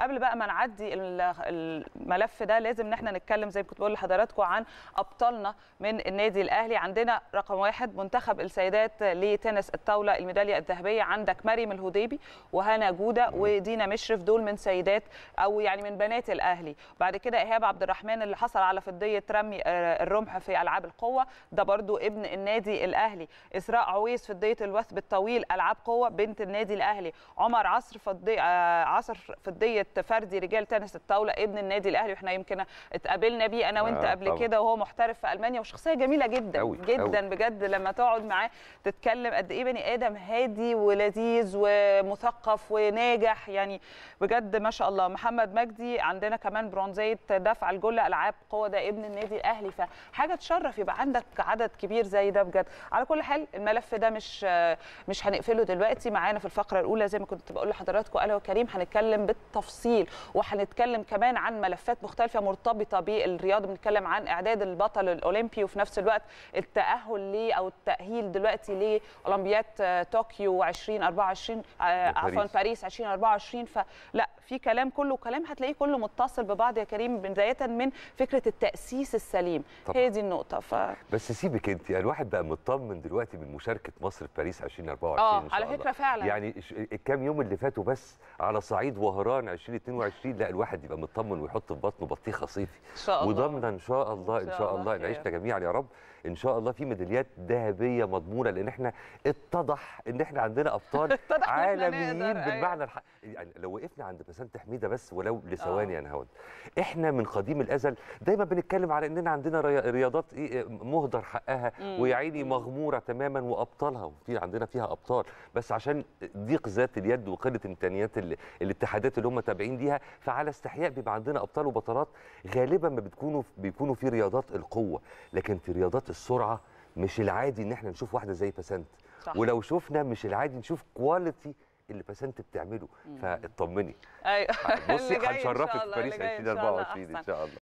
قبل بقى ما نعدي الملف ده لازم ان احنا نتكلم زي ما كنت بقول لحضراتكم عن ابطالنا من النادي الاهلي عندنا رقم واحد منتخب السيدات لتنس الطاوله الميداليه الذهبيه عندك مريم الهديبي وهنا جوده ودينا مشرف دول من سيدات او يعني من بنات الاهلي بعد كده ايهاب عبد الرحمن اللي حصل على فضيه رمي آه، الرمح في العاب القوه ده برضو ابن النادي الاهلي اسراء عويس فضيه الوثب الطويل العاب قوه بنت النادي الاهلي عمر عصر فضيه آه، عصر فضيه بطوله فردي رجال تنس الطاوله ابن النادي الاهلي واحنا يمكن اتقابلنا بيه انا آه، وانت آه قبل طبعا. كده وهو محترف في المانيا وشخصيه جميله جدا أوي. جدا أوي. بجد لما تقعد معاه تتكلم قد ايه بني ادم هادي ولذيذ ومثقف وناجح يعني بجد ما شاء الله محمد مجدي عندنا كمان برونزيه دفع الجول العاب قوه ده ابن النادي الاهلي فحاجه تشرف يبقى عندك عدد كبير زي ده بجد على كل حال الملف ده مش مش هنقفله دلوقتي معانا في الفقره الاولى زي ما كنت بقول لحضراتكم انا وكريم هنتكلم بالتفصيل بالتفصيل وهنتكلم كمان عن ملفات مختلفه مرتبطه بالرياضه بنتكلم عن اعداد البطل الاولمبي وفي نفس الوقت التاهل لي او التاهيل دلوقتي لاولمبياد آه، طوكيو 2024 آه، عفوا باريس 2024 فلا في كلام كله كلام هتلاقيه كله متصل ببعض يا كريم بدايه من فكره التاسيس السليم طبعا. هي دي النقطه ف... بس سيبك انت يعني الواحد بقى مطمن دلوقتي من مشاركه مصر في باريس 2024 اه على فكره فعلا يعني الكام يوم اللي فاتوا بس على صعيد وهران 2022 لا الواحد يبقى مطمن ويحط في بطنه بطيخه صيفي ان شاء الله وضمنا ان شاء الله ان شاء الله عشنا جميعا يا رب ان شاء الله في ميداليات ذهبيه مضمونه لان احنا اتضح ان احنا عندنا ابطال عالميين أيوة. بالمعنى الحقيقي يعني لو وقفنا عند بسنت حميده بس ولو لثواني آه. انا هقول احنا من قديم الازل دايما بنتكلم على اننا عندنا رياضات إيه،, ايه مهدر حقها ويا عيني مغموره تماما وابطالها وفي عندنا فيها ابطال بس عشان ضيق ذات اليد وقله امكانيات الاتحادات اللي هم متابعين ليها فعلى استحياء بيبقى عندنا ابطال وبطلات غالبا ما بتكونوا بيكونوا في رياضات القوه لكن في رياضات السرعه مش العادي ان احنا نشوف واحده زي باسنت ولو شفنا مش العادي نشوف كواليتي اللي باسنت بتعمله فاطمني ايوه بصي هنشرفك في باريس 2024 ان شاء الله